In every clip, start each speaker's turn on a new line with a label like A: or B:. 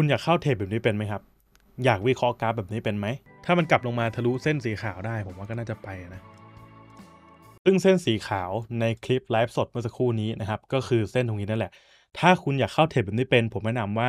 A: คุณ อยากเข้าเทปแบบนี้เป็นไหมครับ อยากวิเคราะห์กราฟแบบนี้เป็นไหมถ้ามันกลับลงมาทะลุเส้นสีขาวได้ ผมว่าก็น่าจะไปนะ ซึ่งเส้นสีขาวในคลิปไลฟ์สดเมื่อสักครู่นี้นะครับก็คือเส้นตรงนี้นั่นแหละ ถ้าคุณอยากเข้าเทปแบบนี้เป็น ผมแนะนำว่า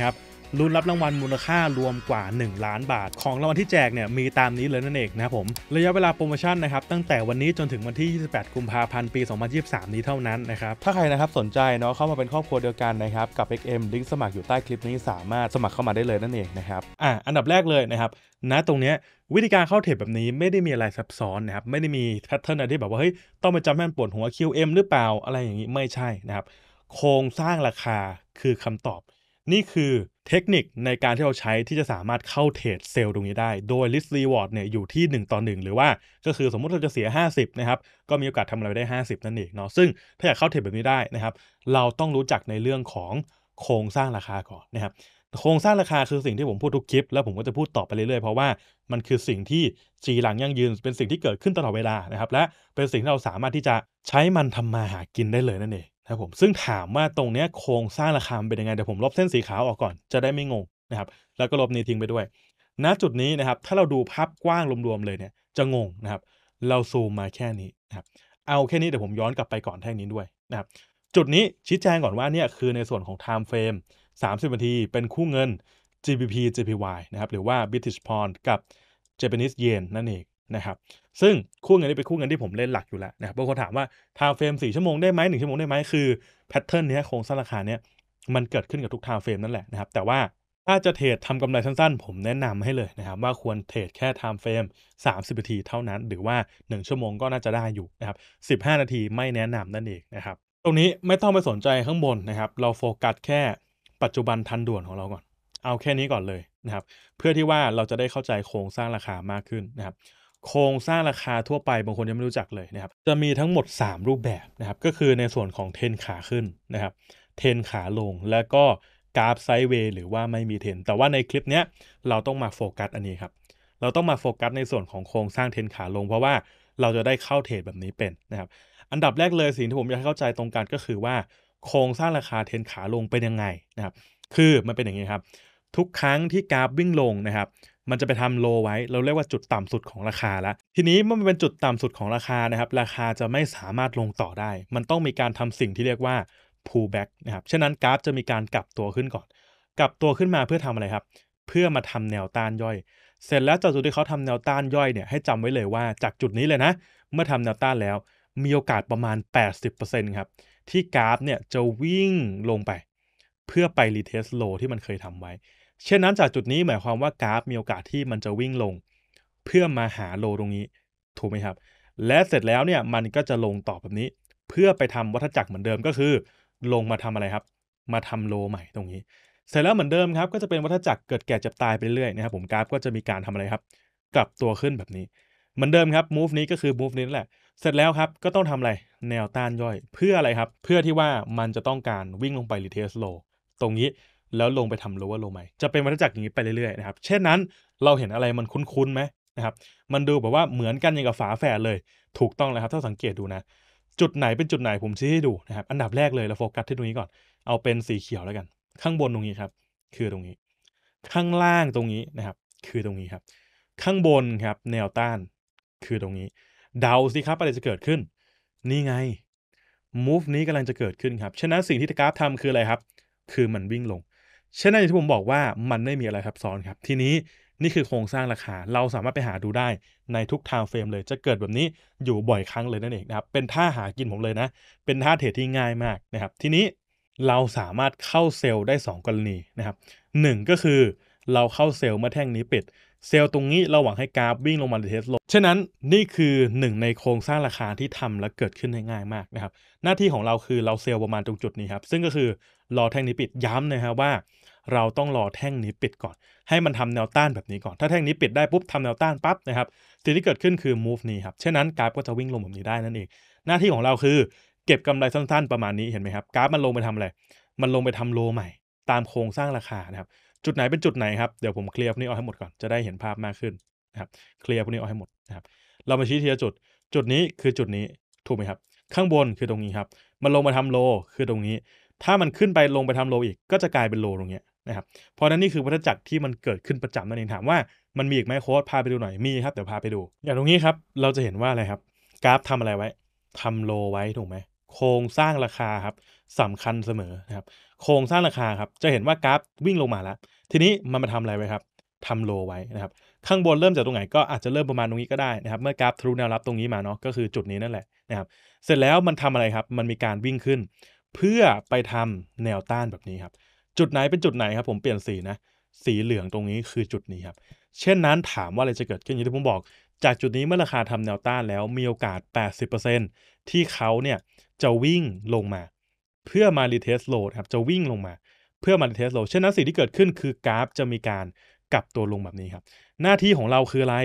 A: ครับลุ้นรับรางวัลมูลค่ารวมกว่า 1 ล้านบาท ของรางวัลที่แจกเนี่ยมีตามนี้เลยนั่นเองนะครับผมระยะเวลาโปรโมชั่นนะครับตั้งแต่วันนี้จนถึงวันที่ 28กุมภาพันธ์ปี 2023 นี้เท่านั้นนะครับถ้าใครนะครับสนใจเนาะเข้ามาเป็นครอบครัวเดียวกันนะครับกับ XM ลิงก์สมัครอยู่ใต้คลิปนี้สามารถสมัครเข้ามาได้เลยนั่นเองนะครับอ่ะอันดับแรกเลยนะครับณตรงเนี้ยวิธีการเข้าเทรดแบบนี้ไม่ได้มีอะไรซับซ้อนนะครับไม่ได้มีแพทเทิร์นอะไรที่แบบว่าเฮ้ยต้องไปจำแม่นปวดหัว QM หรือเปล่าอะไรอย่างนี้ไม่ใช่นะครับโครงสร้าง ราคา คือคำตอบนี่คือเทคนิคในการที่เราใช้ที่จะสามารถเข้าเทรดเซลล์ตรงนี้ได้ โดย list reward เนี่ยอยู่ที่ 1 ต่อ 1 หรือว่าก็คือสมมุติเราจะเสีย 50 นะครับ ก็มีโอกาสทำอะไรได้ 50 นั่นเองเนาะซึ่งถ้าอยากเข้าเทรดแบบนี้ได้นะครับเราต้องรู้จักในเรื่องของโครงสร้างราคาก่อนนะครับโครงสร้างราคาคือสิ่งที่ผมพูดทุกคลิป แล้วผมก็จะพูดต่อไปเรื่อยๆเพราะว่ามันคือสิ่งที่จีหลังยั่งยืน เป็นสิ่งที่เกิดขึ้นตลอดเวลานะครับและเป็นสิ่งที่เราสามารถที่จะใช้มันทำมาหากินได้เลยนั่นเองนะครับผม ซึ่งถามว่าตรงเนี้ยโครงสร้างราคาเป็นยังไง เดี๋ยวผมลบเส้นสีขาวออกก่อนจะได้ไม่งงนะครับ แล้วก็ลบนี้ทิ้งไปด้วย ณ จุดนี้นะครับ ถ้าเราดูภาพกว้างรวมๆ เลยเนี่ย จะงงนะครับ เราซูมมาแค่นี้นะครับ เอาแค่นี้เดี๋ยวผมย้อนกลับไปก่อนแท่งนี้ด้วยนะครับ จุดนี้ชี้แจงก่อนว่าเนี่ยคือในส่วนของ time frame 30นาที เป็นคู่เงิน GBP JPY นะครับ หรือว่า British Pound กับ Japanese Yen นั่นเองนะครับซึ่งคู่เงินนี้เป็นคู่เงินที่ผมเล่นหลักอยู่แล้วนะครับบางคนถามว่าทาวเฟรมสี่ชั่วโมงได้ไหมหนึ่งชั่วโมงได้ไหมคือแพทเทิร์นนี้โครงสร้างราคาเนี้ยมันเกิดขึ้นกับทุกทาวเฟรมนั่นแหละนะครับแต่ว่าถ้าจะเทรดทำกำไรสั้น ๆ ผมแนะนำให้เลยนะครับว่าควรเทรดแค่ time frame 30นาทีเท่านั้น หรือว่า 1 ชั่วโมงก็น่าจะได้อยู่นะครับ15 นาทีไม่แนะนำนั่นเองนะครับตรงนี้ไม่ต้องไปสนใจข้างบนนะครับเราโฟกัสแค่ปัจจุบันทันด่วนของเราก่อน เอาแค่นี้ก่อนเลยนะครับเพื่อที่ว่าเราจะได้เข้าใจโครงสร้างราคามากขึ้นนะครับโครงสร้างราคาทั่วไป บางคนยังไม่รู้จักเลยนะครับจะมีทั้งหมด 3 รูปแบบนะครับ ก็คือในส่วนของเทนขาขึ้นนะครับ เทนขาลงแล้วก็กราฟไซด์เวย์หรือว่าไม่มีเทนแต่ว่าในคลิปเนี้ยเราต้องมาโฟกัสอันนี้ครับ เราต้องมาโฟกัสในส่วนของโครงสร้างเทนขาลง เพราะว่าเราจะได้เข้าเทรดแบบนี้เป็นนะครับ อันดับแรกเลยสิ่งที่ผมอยากให้เข้าใจตรงกันก็คือว่า โครงสร้างราคาเทนขาลงเป็นยังไงนะครับ คือมันเป็นอย่างนี้ครับ ทุกครั้งที่กราฟวิ่งลงนะครับมันจะไปทำโลไว้ เราเรียกว่าจุดต่ำสุดของราคาละทีนี้เมื่อมันเป็นจุดต่ำสุดของราคานะครับ ราคาจะไม่สามารถลงต่อได้ มันต้องมีการทำสิ่งที่เรียกว่า pullback นะครับ ฉะนั้นกราฟจะมีการกลับตัวขึ้นก่อน กลับตัวขึ้นมาเพื่อทำอะไรครับ เพื่อมาทำแนวต้านย่อย เสร็จแล้วจากจุดที่เขาทำแนวต้านย่อยเนี่ย ให้จำไว้เลยว่าจากจุดนี้เลยนะ เมื่อทำแนวต้านแล้ว มีโอกาสประมาณ 80%ครับ ที่กราฟเนี่ยจะวิ่งลงไป เพื่อไปรีเทสโลที่มันเคยทำไว้เช่นนั้นจากจุดนี้หมายความว่ากราฟมีโอกาสที่มันจะวิ่งลง เพื่อมาหาโลตรงนี้ ถูกไหมครับ และเสร็จแล้วเนี่ยมันก็จะลงต่อแบบนี้ เพื่อไปทำวัฏจักรเหมือนเดิมก็คือ ลงมาทำอะไรครับ มาทำโลใหม่ตรงนี้ เสร็จแล้วเหมือนเดิมครับ ก็จะเป็นวัฏจักรเกิดแก่เจ็บตายไปเรื่อยนะครับ ผมกราฟก็จะมีการทำอะไรครับกลับตัวขึ้นแบบนี้ เหมือนเดิมครับมูฟนี้ก็คือมูฟนี้แหละเสร็จแล้วครับก็ต้องทำอะไรแนวต้านย่อยเพื่ออะไรครับเพื่อที่ว่ามันจะต้องการวิ่งลงไปรีเทสโลตรงนี้แล้วลงไปทำ lower ล o w ใหม่จะเป็นวัฏจักรอย่างนี้ไปเรื่อยๆ นะครับ เช่นนั้นเราเห็นอะไรมันคุ้นๆไหมนะครับ มันดูแบบว่าเหมือนกันอย่างกับฝาแฝดเลย ถูกต้องเลยครับ ถ้าสังเกตดูนะ จุดไหนเป็นจุดไหน ผมชี้ให้ดูนะครับ อันดับแรกเลยเราโฟกัสที่ตรงนี้ก่อน เอาเป็นสีเขียวแล้วกัน ข้างบนตรงนี้ครับ คือตรงนี้ ข้างล่างตรงนี้นะครับ คือตรงนี้ครับ ข้างบนครับแนวต้านคือตรงนี้ เดาสิครับอะไรจะเกิดขึ้น นี่ไง move นี้กำลังจะเกิดขึ้นครับฉะนั้นสิ่งที่กราฟทำคืออะไรครับ คือมันวิ่งลงเช่นนั้นที่ผมบอกว่ามันไม่มีอะไรซับซ้อนครับทีนี้นี่คือโครงสร้างราคาเราสามารถไปหาดูได้ในทุกทางเฟรมเลย จะเกิดแบบนี้อยู่บ่อยครั้งเลยนั่นเองนะครับเป็นท่าหากินผมเลยนะ เป็นท่าเทรดที่ง่ายมากนะครับ ทีนี้เราสามารถเข้าเซลล์ได้ 2 กรณีนะครับหก็คือเราเข้าเซลล์เมื่อแท่งนี้ปิด เซลล์ตรงนี้เราหวังให้กราฟวิ่งลงมาหรือเทสลงฉะนั้นนี่คือหนึ่งในโครงสร้างราคาที่ทำและเกิดขึ้นได้ง่ายมากนะครับหน้าที่ของเราคือเราเซลล์ประมาณตรงจุดนี้ครับซึ่งก็คือรอแท่งนี้ปิดย้ำนะครับว่าเราต้องรอแท่งนี้ปิดก่อน ให้มันทำแนวต้านแบบนี้ก่อน ถ้าแท่งนี้ปิดได้ปุ๊บทำแนวต้านปั๊บนะครับสิ่งที่เกิดขึ้นคือ move นี้ครับเช่นนั้นกราฟก็จะวิ่งลงแบบนี้ได้นั่นเองหน้าที่ของเราคือเก็บกำไรสั้นๆ ประมาณนี้เห็นไหมครับ กราฟมันลงไปทำอะไร มันลงไปทำโลใหม่ ตามโครงสร้างราคานะครับจุดไหนเป็นจุดไหนครับเดี๋ยวผมเคลียร์พวกนี้ออกให้หมดก่อนจะได้เห็นภาพมากขึ้นนะครับเคลียร์พวกนี้ออกให้หมดนะครับเรามาชี้ทีละจุด จุดนี้คือจุดนี้ถูกไหมครับ ข้างบนคือตรงนี้ครับ มันลงมาทำโลคือตรงนี้ ถ้ามันขึ้นไปลงไปทำโลอีก ก็จะกลายเป็นโลตรงนี้นะครับเพราะนั้นนี่คือวัฏจักรที่มันเกิดขึ้นประจำนั่นเองถามว่ามันมีอีกไหมโค้ดพาไปดูหน่อยมีครับเดี๋ยวพาไปดู อย่างตรงนี้ครับเราจะเห็นว่าอะไรครับกราฟทำอะไรไว้ ทำโลไว้ถูกไหมโครงสร้างราคาครับสำคัญเสมอนะครับ โครงสร้างราคาครับจะเห็นว่ากราฟวิ่งลงมาแล้ว ทีนี้มันมาทำอะไรไว้ครับทำโลไว้นะครับ ข้างบนเริ่มจากตรงไหน ก็อาจจะเริ่มประมาณตรงนี้ก็ได้นะครับเมื่อกราฟทะลุแนวรับตรงนี้มาเนาะก็คือจุดนี้นั่นแหละนะครับเสร็จแล้วมันทำอะไรครับ มันมีการวิ่งขึ้น เพื่อไปทำแนวต้านแบบนี้ครับจุดไหนเป็นจุดไหนครับผมเปลี่ยนสีนะ สีเหลืองตรงนี้คือจุดนี้ครับเช่นนั้นถามว่าอะไรจะเกิดขึ้นอย่างที่ผมบอก จากจุดนี้เมื่อราคาทำแนวต้านแล้วมีโอกาส 80%ที่เขาเนี่ยจะวิ่งลงมา เพื่อมารีเทสโลดครับ จะวิ่งลงมา เพื่อมารีเทสโลดเช่นนั้นสิ่งที่เกิดขึ้นคือกราฟจะมีการกลับตัวลงแบบนี้ครับ หน้าที่ของเราคืออะไร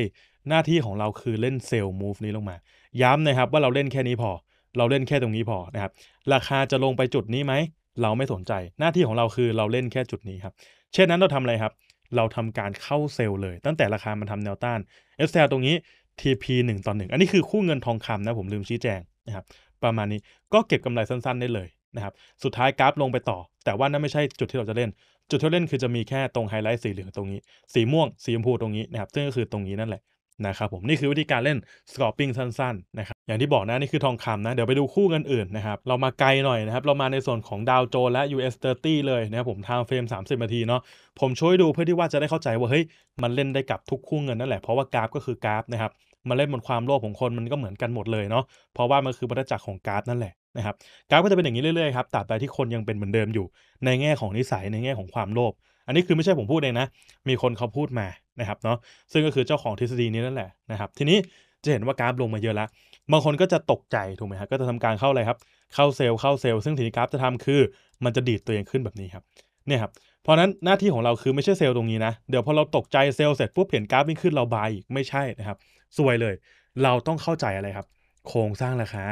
A: หน้าที่ของเราคือเล่นเซลล์มูฟนี้ลงมา ย้ำนะครับ ว่าเราเล่นแค่นี้พอ เราเล่นแค่ตรงนี้พอนะครับราคาจะลงไปจุดนี้ไหมเราไม่สนใจหน้าที่ของเราคือเราเล่นแค่จุดนี้ครับ เช่นนั้นเราทำอะไรครับ เราทำการเข้าเซลเลย ตั้งแต่ราคามันทำแนวต้านเอสแตรงนี้ TP 1 ต่อ1อันนี้คือคู่เงินทองคำนะ ผมลืมชี้แจงนะครับประมาณนี้ก็เก็บกำไรสั้นๆ ได้เลยนะครับ สุดท้ายกราฟลงไปต่อ แต่ว่านั่นไม่ใช่จุดที่เราจะเล่น จุดที่เล่นคือจะมีแค่ตรงไฮไลท์สีเหลืองตรงนี้สีม่วงสีชมพูตรงนี้นะครับซึ่งก็คือตรงนี้นั่นแหละนะครับผมนี่คือวิธีการเล่นสกอร์ปิ้งสั้นๆนะครับอย่างที่บอกนะนี่คือทองคำนะเดี๋ยวไปดูคู่กันอื่นนะครับเรามาไกลหน่อยนะครับเรามาในส่วนของดาวโจนและ US 30เลยนะครับผมทางเฟรม 30นาทีเนาะผมช่วยดูเพื่อที่ว่าจะได้เข้าใจว่าเฮ้ย มันเล่นได้กับทุกคู่เงินนั่นแหละเพราะว่ากราฟก็คือกราฟนะครับมันเล่นบนความโลภของคนมันก็เหมือนกันหมดเลยเนาะเพราะว่า มันคือวัฏจักรของกราฟนั่นแหละนะครับกราฟก็จะเป็นอย่างนี้เรื่อยๆครับตราบใดที่คนยังเป็นเหมือนเดิมอยู่ ในแง่ของนิสัยในแง่ของความโลภอันนี้คือไม่ใช่ผมพูดเองนะ มีคนเขาพูดมานะครับเนาะซึ่งก็คือเจ้าของทฤษฎีนี้นั่นแหละนะครับทีนี้จะเห็นว่ากราฟลงมาเยอะแล้วบางคนก็จะตกใจถูกไหมฮะก็จะทำการเข้าอะไรครับเข้าเซลล์เข้าเซลล์ซึ่งทีนี้กราฟจะทำคือมันจะดีดตัวเองขึ้นแบบนี้ครับเนี่ยครับเพราะนั้นหน้าที่ของเราคือไม่ใช่เซลล์ตรงนี้นะเดี๋ยวพอเราตกใจเซลล์เสร็จปุ๊บเห็นกราฟวิ่งขึ้นเราบายอีกไม่ใช่นะครับ สวยเลย เราต้องเข้าใจอะไรครับ โครงสร้างราคา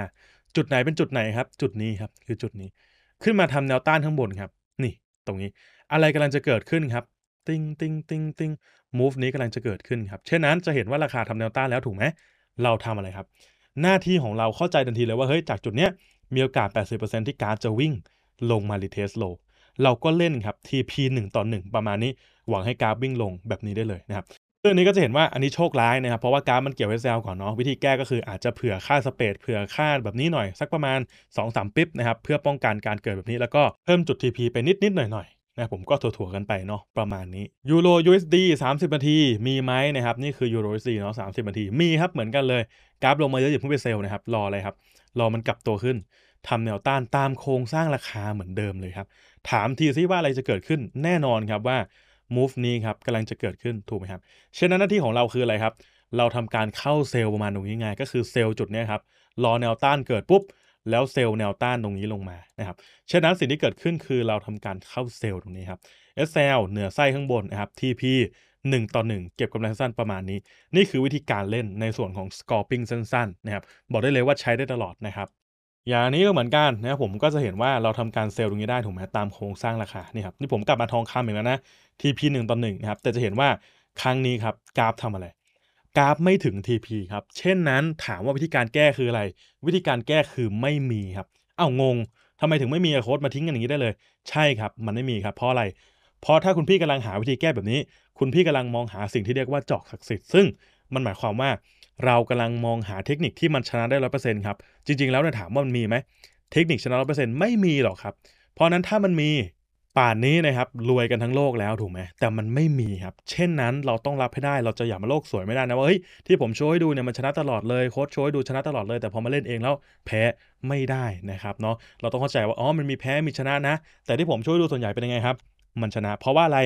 A: จุดไหนเป็นจุดไหนครับ จุดนี้ครับ คือจุดนี้ขึ้นมาทำแนวต้านข้างบนครับ นี่ตรงนี้ อะไรกำลังจะเกิดขึ้นครับ ติ้งติ้งติ้งติ้ง move นี้กำลังจะเกิดขึ้นครับเช่นนั้นจะเห็นว่าราคาทำแนวต้านแล้วถูกไหมเราทำอะไรครับหน้าที่ของเราเข้าใจทันทีเลยว่าเฮ้ยจากจุดเนี้ยมีโอกาส 80%ที่การ์ดจะวิ่ง ลงมารีเทสโลเราก็เล่นครับ TP 1ต่อ1ประมาณนี้หวังให้กราฟวิ่งลงแบบนี้ได้เลยนะครับเรื่องนี้ก็จะเห็นว่าอันนี้โชคร้ายนะครับเพราะว่ากราฟมันเกี่ยวเซลก่อนเนาะวิธีแก้ก็คืออาจจะเผื่อค่าสเปดเผื่อค่าแบบนี้หน่อยสักประมาณ 2-3ปิ๊บนะครับเพื่อป้องกันการเกิดแบบนี้แล้วก็เพิ่มจุด TP ไปนิดนิดหน่อยหน่อยนะผมก็ถั่วๆกันไปเนาะประมาณนี้ยูโร USD 30นาที มีไหมนะครับนี่คือยูโร USD เนาะ30นาที มีครับ เหมือนกันเลยกราฟลงมาเยอะอย่เพิ่งไปเซลนะครับรออะไรครับ รอมันกลับตัวขึ้นทำแนวต้านตามโครงสร้างราคาเหมือนเดิมเลยครับ ถามทีซิว่าอะไรจะเกิดขึ้นแน่นอนครับว่า move นี้ครับกำลังจะเกิดขึ้นถูกไหมครับเช่นนั้นหน้าที่ของเราคืออะไรครับเราทำการเข้าเซลประมาณตรงนี้ไงก็คือเซลจุดนี้ครับรอแนวต้านเกิดปุ๊บแล้วเซลล์แนวต้านตรงนี้ลงมานะครับเช่นนั้นสิ่งที่เกิดขึ้นคือเราทำการเข้าเซลล์ตรงนี้ครับ SL เหนือไส้ข้างบนนะครับ TP 1ต่อ1เก็บกำไรสั้นประมาณนี้ นี่คือวิธีการเล่นในส่วนของ s c o p i n g สั้นๆนะครับบอกได้เลยว่าใช้ได้ตลอดนะครับอย่างนี้ก็เหมือนกันนะครับผมก็จะเห็นว่าเราทำการเซลล์ตรงนี้ได้ถูกไหมตามโครงสร้างราคานี่ครับนี่ผมกลับมาทองคำอีกแล้วนะ TP 1ต่อ1นะครับแต่จะเห็นว่าครั้งนี้ครับกราฟทำอะไรกราฟไม่ถึง TP ครับเช่นนั้นถามว่าวิธีการแก้คืออะไร วิธีการแก้คือไม่มีครับเอ้างงทำไมถึงไม่มีโค้ดมาทิ้งกันอย่างนี้ได้เลย ใช่ครับมันไม่มีครับเพราะอะไร เพราะถ้าคุณพี่กำลังหาวิธีแก้แบบนี้ คุณพี่กำลังมองหาสิ่งที่เรียกว่าจอกศักดิ์สิทธิ์ซึ่งมันหมายความว่า เรากำลังมองหาเทคนิคที่มันชนะได้ร้อเปอร์ซ็นครับจริงๆแล้วเนี่ยถามว่ามันมีไหมเทคนิคชนะร้อยเเปอร์์ซ็นตไม่มีหรอกครับเพราะนั้นถ้ามันมีป่านนี้นะครับรวยกันทั้งโลกแล้วถูกไหมแต่มันไม่มีครับเช่นนั้นเราต้องรับให้ได้เราจะอย่ามาโลกสวยไม่ได้นะว่าเฮ้ยที่ผมโชว์ให้ดูเนี่ยมันชนะตลอดเลยโค้ชโชว์ให้ดูชนะตลอดเลยแต่พอมาเล่นเองแล้วแพ้ไม่ได้นะครับเนาะเราต้องเข้าใจว่าอ๋อมันมีแพ้มีชนะนะแต่ที่ผมโชใหยดูส่วนใหญ่เป็นยังไงครับมันชนะ เพราะว่าอะไร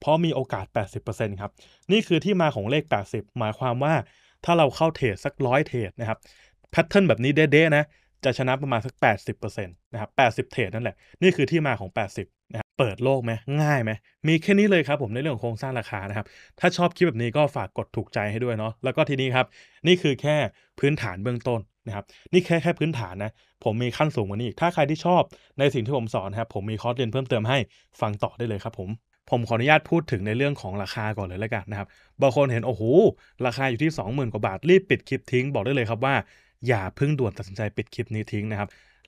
A: เพราะมีโอกาส 80%ครับนี่คือที่มาของเลข 80หมายความว่า ถ้าเราเข้าเทรดสักร้อยเทรดนะครับแพทเทิร์นแบบนี้เด๊ะๆนะจะชนะประมาณสัก 80%นะครับ80เทรดนั่นแหละนี่คือที่มาของ 80 นะครับเปิดโลกไหมง่ายไหมมีแค่นี้เลยครับ ผมในเรื่องของโครงสร้างราคานะครับถ้าชอบคลิปแบบนี้ก็ฝากกดถูกใจให้ด้วยเนาะแล้วก็ทีนี้ครับ นี่คือแค่พื้นฐานเบื้องต้นนะครับนี่แค่แค่พื้นฐานนะ ผมมีขั้นสูงกว่านี้อีกถ้าใครที่ชอบในสิ่งที่ผมสอนครับผมมีคอร์สเรียนเพิ่มเติมให้ฟังต่อได้เลยครับผม ผมขออนุญาตพูดถึงในเรื่องของราคาก่อนเลยแล้วกันนะครับบางคนเห็นโอ้โหราคาอยู่ที่ 20,000กว่าบาทรีบปิดคลิปทิ้งบอกได้เลยครับว่าอย่าเพิ่งด่วนตัดสินใจปิดคลิปนี้ทิ้งนะครับ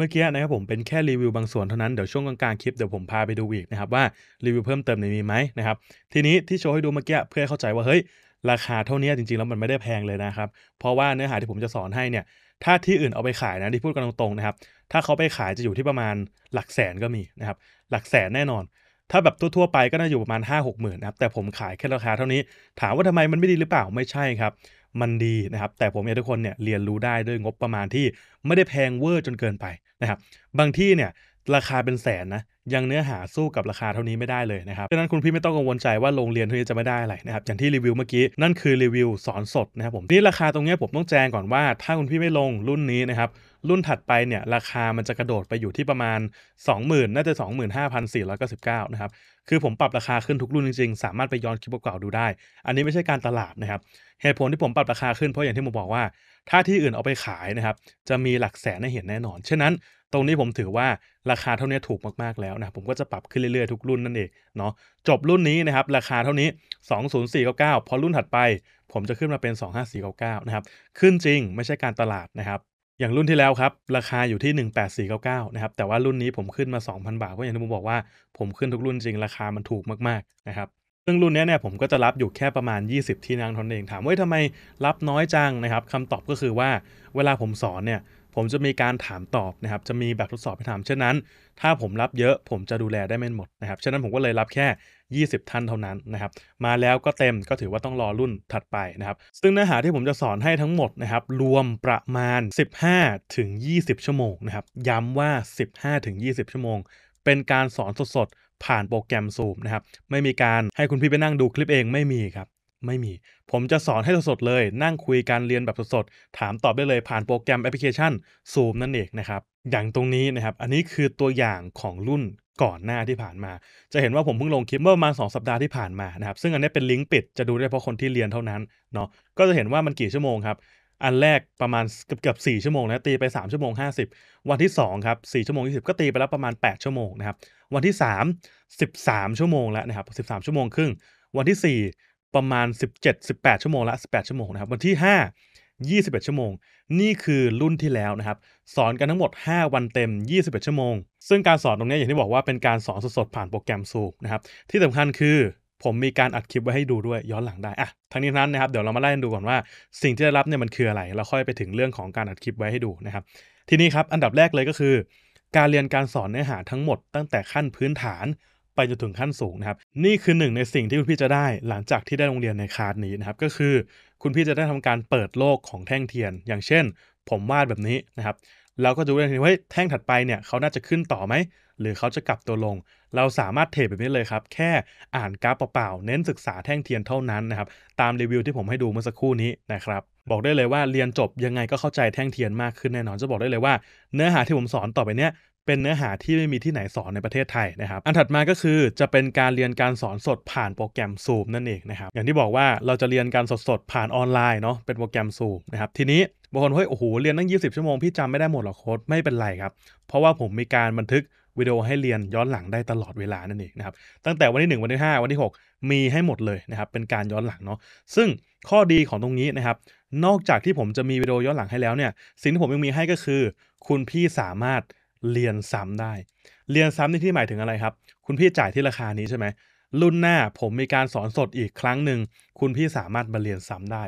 A: มื่อกี้นะครับผมเป็นแค่รีวิวบางส่วนเท่านั้นเดี๋ยวช่วงกลางๆคลิปเดี๋ยวผมพาไปดูอีกนะครับว่ารีวิวเพิ่มเติมมีไหมนะครับทีนี้ที่โชว์ให้ดูเมื่อกี้เพื่อเข้าใจว่าเฮ้ยราคาเท่านี้จริงๆแล้วมันไม่ได้แพงเลยนะครับเพราะว่าเนื้อหาที่ผมจะสอนให้เนี่ย ถ้าที่อื่นเอาไปขายนะที่พูดกันตรงๆนะครับถ้าเขาไปขายจะอยู่ที่ประมาณหลักแสนก็มีนะครับหลักแสนแน่นอน ถ้าแบบทั่วๆไปก็น่าอยู่ประมาณ5 6หมื่นนะครับแต่ผมขายแค่ราคาเท่านี้ ถามว่าทำไมมันไม่ดีหรือเปล่าไม่ใช่ครับมันดีนะครับแต่ผมอห้ทุกคนเนี่ยเรียนรู้ได้ด้วยงบประมาณที่ไม่ได้แพงเวอร์จนเกินไปนะครับ บางที่เนี่ยราคาเป็นแสนนะยังเนื้อหาสู้กับราคาเท่านี้ไม่ได้เลยนะครับดังนั้นคุณพี่ไม่ต้องกังวลใจว่าโรงเรียนเท่านี้จะไม่ได้อะไรนะครับอย่างที่รีวิวเมื่อกี้นั่นคือรีวิวสอนสดนะครับผมนี่ราคาตรงนี้ผมต้องแจ้งก่อนว่า ถ้าคุณพี่ไม่ลงรุ่นนี้นะครับรุ่นถัดไปเนี่ยราคามันจะกระโดดไปอยู่ที่ประมาณ 20,000น่าจะ25,499นะครับคือผมปรับราคาขึ้นทุกรุ่นจริง ๆ สามารถไปย้อนคลิปเก่าๆดูได้ อันนี้ไม่ใช่การตลาดนะครับเหตุผลที่ผมปรับราคาขึ้นเพราะอย่างที่ผมบอกว่า ถ้าที่อื่นเอาไปขายนะครับจะมีหลักแสนให้เห็นแน่นอนฉะนั้น ตรงนี้ผมถือว่าราคาเท่านี้ถูกมากๆแล้วนะผมก็จะปรับขึ้นเรื่อยๆ ทุกรุ่นนั่นเองเนาะจบรุ่นนี้นะครับราคาเท่านี้ 2 0 4 9าพอรุ่นถัดไป ผมจะขึ้นมาเป็น 25499นะครับขึ้นจริงไม่ใช่การตลาดนะครับอย่างรุ่นที่แล้วครับราคาอยู่ที่ 18499 นะครับ แต่ว่ารุ่นนี้ผมขึ้นมา 2,000 บาทก็อย่างที่ผมบอกว่าผมขึ้นทุกรุ่นจริงราคามันถูกมากๆนะครับซึ่งรุ่นนี้เนี่ยผมก็จะรับอยู่แค่ประมาณ 20 ที่นั่งทนเองถามว่าทำไมรับน้อยจังนะครับคำตอบก็คือว่าเวลาผมสอนเนี่ยผมจะมีการถามตอบนะครับ จะมีแบบทดสอบให้ถามเช่นนั้น ถ้าผมรับเยอะผมจะดูแลได้ไม่หมดนะครับ ฉะนั้นผมก็เลยรับแค่ 20 ท่านเท่านั้นนะครับ มาแล้วก็เต็มก็ถือว่าต้องรอรุ่นถัดไปนะครับ ซึ่งเนื้อหาที่ผมจะสอนให้ทั้งหมดนะครับ รวมประมาณ 15 ถึง 20 ชั่วโมงนะครับ ย้ำว่า 15 ถึง 20 ชั่วโมง เป็นการสอนสดๆ ผ่านโปรแกรม Zoom นะครับ ไม่มีการให้คุณพี่ไปนั่งดูคลิปเองไม่มีครับไม่มี ผมจะสอนให้สดๆเลย นั่งคุยการเรียนแบบสด ๆ ถามตอบได้เลยผ่านโปรแกรมแอปพลิเคชัน Zoom นั่นเองนะครับ อย่างตรงนี้นะครับ อันนี้คือตัวอย่างของรุ่นก่อนหน้าที่ผ่านมา จะเห็นว่าผมเพิ่งลงคลิปเมื่อประมาณ 2 สัปดาห์ที่ผ่านมานะครับ ซึ่งอันนี้เป็นลิงก์ปิดจะดูได้เพราะคนที่เรียนเท่านั้นเนาะ ก็จะเห็นว่ามันกี่ชั่วโมงครับ อันแรกประมาณเกือบเกืชั่วโมงนะ ตีไป 3 ชั่วโมง50วันที่2ครับ4ชั่วโมง20 ก็ตีไปแล้วประมาณ 8 ชั่วโมงนะครับ วันที่ 3 13 ชั่วโมงแล้วนะครับ13 ชั่วโมงครึ่งวันที่4ประมาณ 17-18 ชั่วโมงละ 18 ชั่วโมงนะครับวันที่ 5 21 ชั่วโมง นี่คือรุ่นที่แล้วนะครับ สอนกันทั้งหมด 5 วันเต็ม 21 ชั่วโมงซึ่งการสอนตรงนี้อย่างที่บอกว่าเป็นการสอนสดๆผ่านโปรแกรมซูนะครับที่สำคัญคือผมมีการอัดคลิปไว้ให้ดูด้วยย้อนหลังได้อะทั้งนี้นั้นนะครับเดี๋ยวเรามาไล่ดูก่อนว่าสิ่งที่ได้รับเนี่ยมันคืออะไรเราค่อยไปถึงเรื่องของการอัดคลิปไว้ให้ดูนะครับทีนี้ครับอันดับแรกเลยก็คือ การเรียนการสอนเนื้อหาทั้งหมด ตั้งแต่ขั้นพื้นฐานไปจนถึงขั้นสูงนะครับนี่คือหนึ่งในสิ่งที่คุณพี่จะได้ หลังจากที่ได้โรงเรียนในคาร์ดนี้นะครับก็คือคุณพี่จะได้ทำการเปิดโลกของแท่งเทียน อย่างเช่น ผมวาดแบบนี้นะครับเราก็จะรู้เลยนว่าแท่งถัดไปเนี่ยเขาน่าจะขึ้นต่อไหม หรือเขาจะกลับตัวลง เราสามารถเทรดแบบนี้เลยครับแค่อ่านกราฟเปล่า ๆ เน้นศึกษาแท่งเทียนเท่านั้นนะครับตามรีวิวที่ผมให้ดูเมื่อสักครู่นี้นะครับบอกได้เลยว่าเรียนจบยังไงก็เข้าใจแท่งเทียนมากขึ้นแน่นอนจะบอกได้เลยว่า เนื้อหาที่ผมสอนต่อไปเนี้ยเป็นเนื้อหาที่ไม่มีที่ไหนสอนในประเทศไทยนะครับ อันถัดมาก็คือจะเป็นการเรียนการสอนสดผ่านโปรแกรม Zoom นั่นเองนะครับ อย่างที่บอกว่าเราจะเรียนการสดดผ่านออนไลน์เนาะ เป็นโปรแกรม Zoom นะครับ ทีนี้บางคนเฮ้ยโอ้โห เรียนตั้ง20 ชั่วโมงพี่จำไม่ได้หมดหรอกโค้ดไม่เป็นไรครับ เพราะว่าผมมีการบันทึกวิดีโอให้เรียนย้อนหลังได้ตลอดเวลานั่นเองนะครับ ตั้งแต่วันที่1วันที่5วันที่ 6 มีให้หมดเลยนะครับ เป็นการย้อนหลังเนาะ ซึ่งข้อดีของตรงนี้นะครับ นอกจากที่ผมจะมีวิดีโอย้อนหลังให้แล้วเนี่ย สิ่งที่ผมยังมีให้ก็คือ คุณพี่สามารถเรียนซ้ำได้ เรียนซ้ำในที่หมายถึงอะไรครับ คุณพี่จ่ายที่ราคานี้ใช่ไหม รุ่นหน้าผมมีการสอนสดอีกครั้งหนึ่ง คุณพี่สามารถมาเรียนซ้ำได้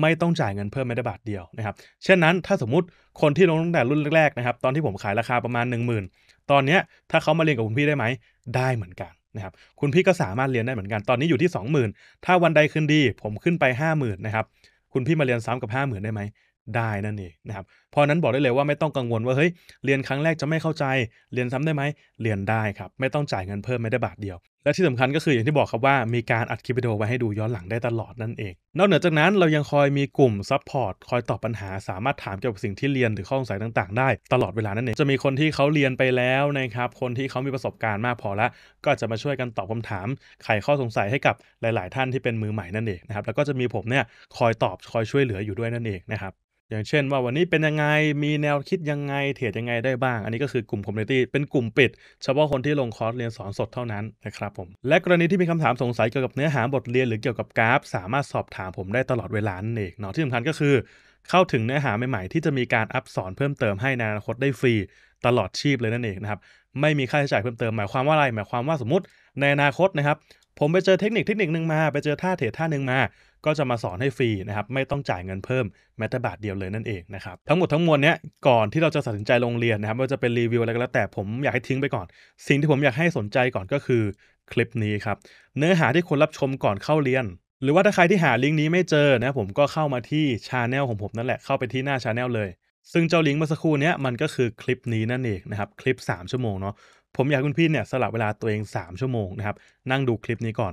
A: ไม่ต้องจ่ายเงินเพิ่มแม้แต่บาทเดียวนะครับ เช่นนั้นถ้าสมมุติคนที่ลงตั้งแต่รุ่นแรกๆนะครับ ตอนที่ผมขายราคาประมาณ 1 0,000 ตอนนี้ถ้าเขามาเรียนกับคุณพี่ได้ไหม ได้เหมือนกันนะครับ คุณพี่ก็สามารถเรียนได้เหมือนกัน ตอนนี้อยู่ที่ 20,000ถ้าวันใดคืนดี ผมขึ้นไป 50,000นะครับ คุณพี่มาเรียนซ้ำกับ 50,000ได้ไหมได้นั่นเองนะครับเพราะนั้นบอกได้เลยว่าไม่ต้องกังวลว่าเฮ้ยเรียนครั้งแรกจะไม่เข้าใจเรียนซ้ำได้ไหมเรียนได้ครับไม่ต้องจ่ายเงินเพิ่มไม่ได้บาทเดียวและที่สำคัญก็คืออย่างที่บอกครับว่ามีการอัดคลิปวิดีโอไว้ให้ดูย้อนหลังได้ตลอดนั่นเองนอกเหนือจากนั้นเรายังคอยมีกลุ่มซัพพอร์ตคอยตอบปัญหาสามารถถามเกี่ยวกับสิ่งที่เรียนหรือข้อสงสัยต่างๆได้ตลอดเวลานั่นเองจะมีคนที่เขาเรียนไปแล้วนะครับคนที่เขามีประสบการณ์มากพอแล้วก็จะมาช่วยกันตอบคำถามไขข้อสงสัยให้กับหลาย ๆ ท่านที่เป็นมือใหม่นั่นเองนะครับแล้วก็จะมีผมเนี่ยคอยตอบคอยช่วยเหลืออยู่ด้วยนั่นเองนะครับอย่างเช่นว่าวันนี้เป็นยังไง มีแนวคิดยังไง เทรดยังไงได้บ้าง อันนี้ก็คือกลุ่มคอมมูนิตี้ เป็นกลุ่มปิด เฉพาะคนที่ลงคอร์สเรียนสอนสดเท่านั้นนะครับผม และกรณีที่มีคำถามสงสัยเกี่ยวกับเนื้อหาบทเรียนหรือเกี่ยวกับกราฟ สามารถสอบถามผมได้ตลอดเวลานั่นเองเนาะที่สำคัญก็คือ เข้าถึงเนื้อหาใหม่ ๆที่จะมีการอัพสอนเพิ่มเติมให้ในอนาคตได้ฟรี ตลอดชีพเลยนั่นเองนะครับไม่มีค่าใช้จ่ายเพิ่มเติมหมายความว่าอะไรหมายความว่าสมมติในอนาคตนะครับผมไปเจอเทคนิคเทคนิคหนึ่งมา ไปเจอท่าเทรดท่าหนึ่งมาก็จะมาสอนให้ฟรีนะครับไม่ต้องจ่ายเงินเพิ่มแม้แต่บาทเดียวเลยนั่นเองนะครับทั้งหมดทั้งมวลเนี้ยก่อนที่เราจะตัดสินใจลงเรียนนะครับว่าจะเป็นรีวิวอะไรก็แล้วแต่ผมอยากให้ทิ้งไปก่อน สิ่งที่ผมอยากให้สนใจก่อนก็คือคลิปนี้ครับเนื้อหาที่คนรับชมก่อนเข้าเรียน หรือว่าถ้าใครที่หาลิงก์นี้ไม่เจอนะผมก็เข้ามาที่ชาแนลของผมนั่นแหละเข้าไปที่หน้าชาแนลเลย ซึ่งเจ้าลิงก์เมื่อสักครู่นี้มันก็คือคลิปนี้นั่นเองนะครับคลิป 3 ชั่วโมงเนาะผมอยากคุณพี่เนี่ยสลับเวลาตัวเอง 3 ชั่วโมงนะครับนั่งดูคลิปนี้ก่อน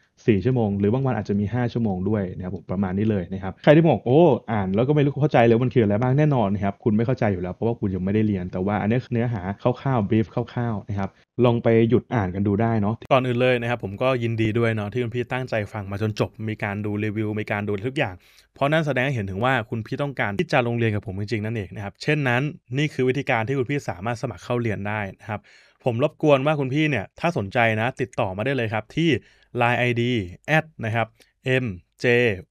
A: 4 ชั่วโมงหรือบางวันอาจจะมี 5 ชั่วโมงด้วยนะครับผมประมาณนี้เลยนะครับ ใครที่บอกโอ้อ่านแล้วก็ไม่รู้เข้าใจเลยมันคืออะไรบ้างแน่นอนนะครับคุณไม่เข้าใจอยู่แล้ว เพราะว่าคุณยังไม่ได้เรียน แต่ว่าอันนี้เนื้อหาคร่าวๆบรฟคร่าวๆนะครับลองไปหยุดอ่านกันดูได้เนาะก่อนอื่นเลยนะครับ ผมก็ยินดีด้วยเนาะที่คุณพี่ตั้งใจฟังมาจนจบมีการดูรีวิวมีการดูทุกอย่าง เพราะนั้นแสดงให้เห็นถึงว่าคุณพี่ต้องการที่จะลงเรียนกับผมจริงๆนั่นเองนะครับเช่นนั้น นี่คือวิธีการที่คุณพี่สามารถสมัครเข้าเรียนได้นะครับผมรบกวนว่าคุณพี่เนี่ยถ้าสนใจนะติดต่อมาได้เลยครับที่ Line ID แอดนะครับ m j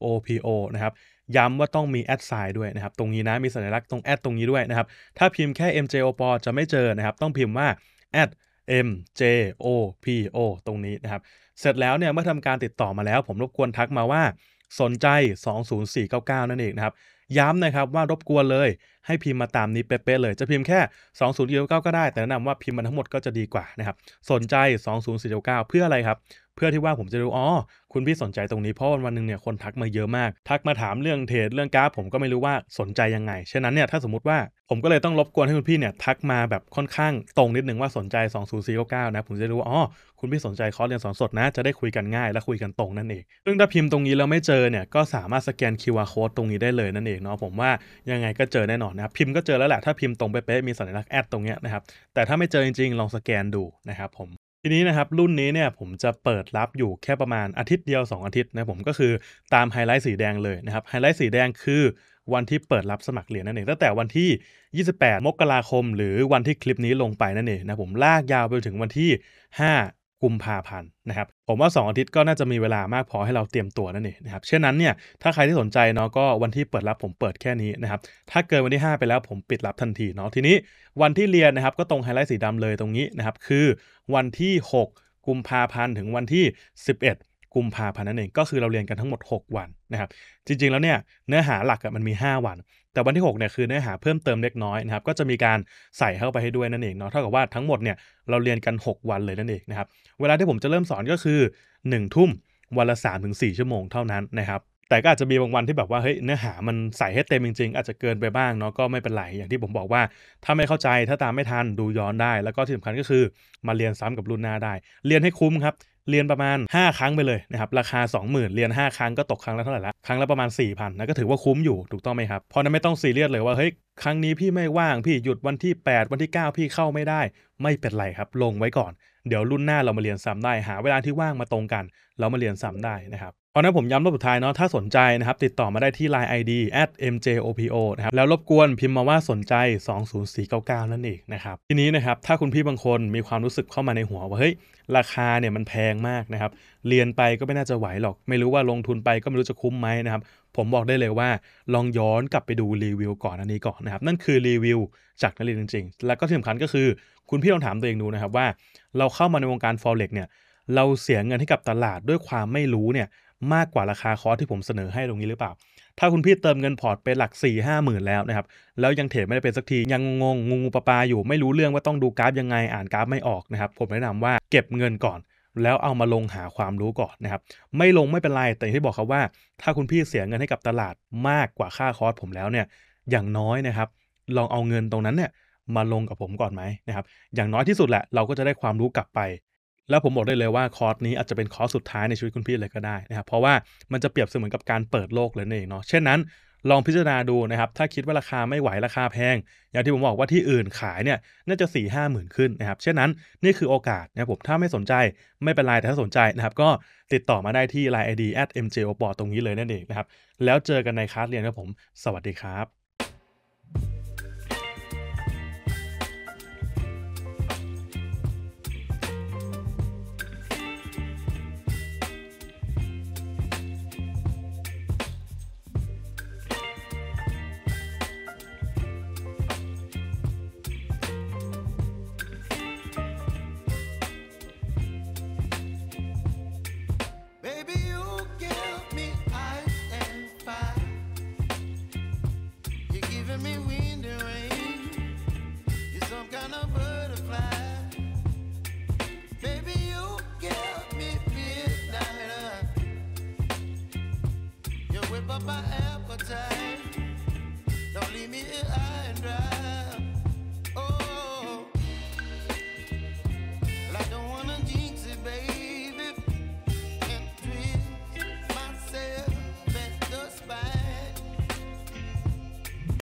A: o p o นะครับย้ำว่าต้องมีแอดไซด์ด้วยนะครับ ตรงนี้นะ มีสัญลักษณ์ตรงแอดตรงนี้ด้วยนะครับ ถ้าพิมพ์แค่ m j o p o จะไม่เจอนะครับ ต้องพิมพ์ว่าแอด m j o p o ตรงนี้นะครับ เสร็จแล้วเนี่ย เมื่อทำการติดต่อมาแล้ว ผมรบกวนทักมาว่าสนใจ 20499 นั่นเองนะครับย้ำนะครับว่ารบกวนเลยให้พิมพ์มาตามนี้เป๊ะๆเลย จะพิมพ์แค่ 2 0 4 9 ก็ได้แต่แนะนำว่าพิมพ์มาทั้งหมดก็จะดีกว่านะครับสนใจ 2 0 4 9 เพื่ออะไรครับเพื่อที่ว่าผมจะรู้อ๋อคุณพี่สนใจตรงนี้เพราะวันวันหนึ่งเนี่ยคนทักมาเยอะมาก ทักมาถามเรื่องเทรดเรื่องกราฟผมก็ไม่รู้ว่าสนใจยังไงฉะนั้นเนี่ยถ้าสมมติว่าผมก็เลยต้องรบกวนให้คุณพี่เนี่ยทักมาแบบค่อนข้างตรงนิดนึงว่าสนใจ2 0 4 9นะผมจะรู้ว่าอ๋อคุณพี่สนใจคอร์สเรียนสอนสดนะจะได้คุยกันง่าย และคุยกันตรงนั่นเองซึ่งถ้าพิมพ์ตรงนี้แล้วไม่เจอเนี่ยก็สามารถสแกน QR โค้ดตรงนี้ได้เลยนั่นเองเนาะผมว่ายังไงก็เจอแน่นอนนะครับพิมพ์ก็เจอแล้วแหละถ้าพิมพ์ตรงเป๊ะๆมีสัญลักษณ์แอดตรงเนี้ยนะครับแต่ถ้าไม่เจอจริง ๆ ลองสแกนดูนะครับผมทีนี้นะครับรุ่นนี้เนี่ยผมจะเปิดรับอยู่แค่ประมาณอาทิตย์เดียว 2 อาทิตย์นะผมก็คือตามไฮไลท์สีแดงเลยนะครับไฮไลท์สีแดงคือวันที่เปิดรับสมัครเรียนนั่นเองตั้งแต่วันที่ 28 มกราคม หรือวันที่คลิปนี้ลงไปนั่นเองนะผมลากยาวไปถึงวันที่ 5กุมภาพันธ์นะครับผมว่า 2 อาทิตย์ก็น่าจะมีเวลามากพอให้เราเตรียมตัวนั่นเองนะครับเช่นนั้นเนี่ยถ้าใครที่สนใจเนาะก็วันที่เปิดรับผมเปิดแค่นี้นะครับถ้าเกินวันที่ 5 ไปแล้วผมปิดรับทันทีเนาะทีนี้วันที่เรียนนะครับก็ตรงไฮไลท์สีดำเลยตรงนี้นะครับคือวันที่ 6กุมภาพันธ์ถึงวันที่ 11กุมภาพันธ์นั่นเองก็คือเราเรียนกันทั้งหมด 6 วันนะครับ จริง ๆแล้วเนี่ยเนื้อหาหลักมันมี 5 วัน แต่วันที่ 6เนี่ยคือเนื้อหาเพิ่มเติมเล็กน้อยนะครับก็จะมีการใส่เข้าไปให้ด้วยนั่นเองเนาะเท่ากับว่าทั้งหมดเนี่ยเราเรียนกัน 6 วันเลยนั่นเองนะครับเวลาที่ผมจะเริ่มสอนก็คือ 1 ทุ่มวันละ3สชั่วโมงเท่านั้นนะครับแต่ก็อาจจะมีบางวันที่แบบว่าเฮ้ยเนื้อหามันใส่ให้เต็มจริงๆ อาจจะเกินไปบ้างเนาะก็ไม่เป็นไรอย่างที่ผมบอกว่า ถ้าไม่เข้าใจถ้าตามไม่ทันดูย้อนได้ แล้วก็ที่สำคัญก็คือมาเรียนซ้ำกับรุ่นหน้าได้ เรียนให้คุ้มครับเรียนประมาณ 5 ครั้งไปเลยนะครับ ราคา 20,000เรียน5ครั้งก็ตกครั้งละเท่าไหร่ละครั้งละประมาณ4,000นะก็ถือว่าคุ้มอยู่ถูกต้องไหมครับเพราะนั้นไม่ต้องซีเรียสเลยว่าเฮ้ยครั้งนี้พี่ไม่ว่างพี่หยุดวันที่ 8วันที่9พี่เข้าไม่ได้ ไม่เป็นไรครับ ลงไว้ก่อนเดี๋ยวรุ่นหน้าเรามาเรียนซ้ำได้หาเวลาที่ว่างมาตรงกัน เรามาเรียนซ้ำได้นะครับ เพราะนั้นผมย้ำรอบสุดท้ายเนาะถ้าสนใจนะครับติดต่อมาได้ที่ Line ID @mjopo นะครับแล้วรบกวนพิมพ์มาว่าสนใจ 20499 นั่นเองนะครับ ทีนี้นะครับถ้าคุณพี่บางคนมีความรู้สึกเข้ามาในหัวว่าเฮ้ยราคาเนี่ยมันแพงมากนะครับ เรียนไปก็ไม่น่าจะไหวหรอก ไม่รู้ว่าลงทุนไปก็ไม่รู้จะคุ้มไหมนะครับผมบอกได้เลยว่าลองย้อนกลับไปดูรีวิวก่อนอันนี้ก่อนนะครับนั่นคือรีวิว จากนักเรียนจริงๆแล้วก็ที่สำคัญก็คือคุณพี่ลองถามตัวเองดูนะครับว่าเราเข้ามาในวงการ forex เนี่ยเราเสียเงินให้กับตลาดด้วยความไม่รู้เนี่ยมากกว่าราคาคอร์สที่ผมเสนอให้ตรงนี้หรือเปล่า ถ้าคุณพี่เติมเงินพอร์ตไปหลัก4ี่ห้าหมื่นแล้วนะครับแล้วยังเทรดไม่ได้เป็นสักทียังงงงูปปาอยู่ ไม่รู้เรื่องว่าต้องดูกราฟ ยังไงอ่านกราฟไม่ออกนะครับผมแนะนำว่าเก็บเงินก่อน แล้วเอามาลงหาความรู้ก่อนนะครับไม่ลงไม่เป็นไรแต่ที่บอกครับว่า ถ้าคุณพี่เสียเงินให้กับตลาดมากกว่าค่าคอร์สผมแล้วเนี่ยอย่างน้อยนะครับลองเอาเงินตรงนั้นเนี่ยมาลงกับผมก่อนไหมนะครับ อย่างน้อยที่สุดแหละเราก็จะได้ความรู้กลับไป แล้วผมบอกได้เลยว่าคอร์สนี้อาจจะเป็นคอร์สสุดท้ายในชีวิตคุณพี่เลยก็ได้นะครับ เพราะว่ามันจะเปรียบเสมือนกับการเปิดโลกเลยนั่นเองเนาะเช่นนั้น ลองพิจารณาดูนะครับ ถ้าคิดว่าราคาไม่ไหวราคาแพง อย่างที่ผมบอกว่าที่อื่นขายเนี่ยน่าจะ4ี่ห้าหมื่นขึ้นนะครับเช่นนั้น นี่คือโอกาสนะครับผมถ้าไม่สนใจไม่เป็นไรแต่ถ้าสนใจนะครับก็ติดต่อมาได้ที่ Line ID at mjopor ตรงนี้เลยนั่นเองนะครับ แล้วเจอกันในคลาสเรียนครับผม สวัสดีครับ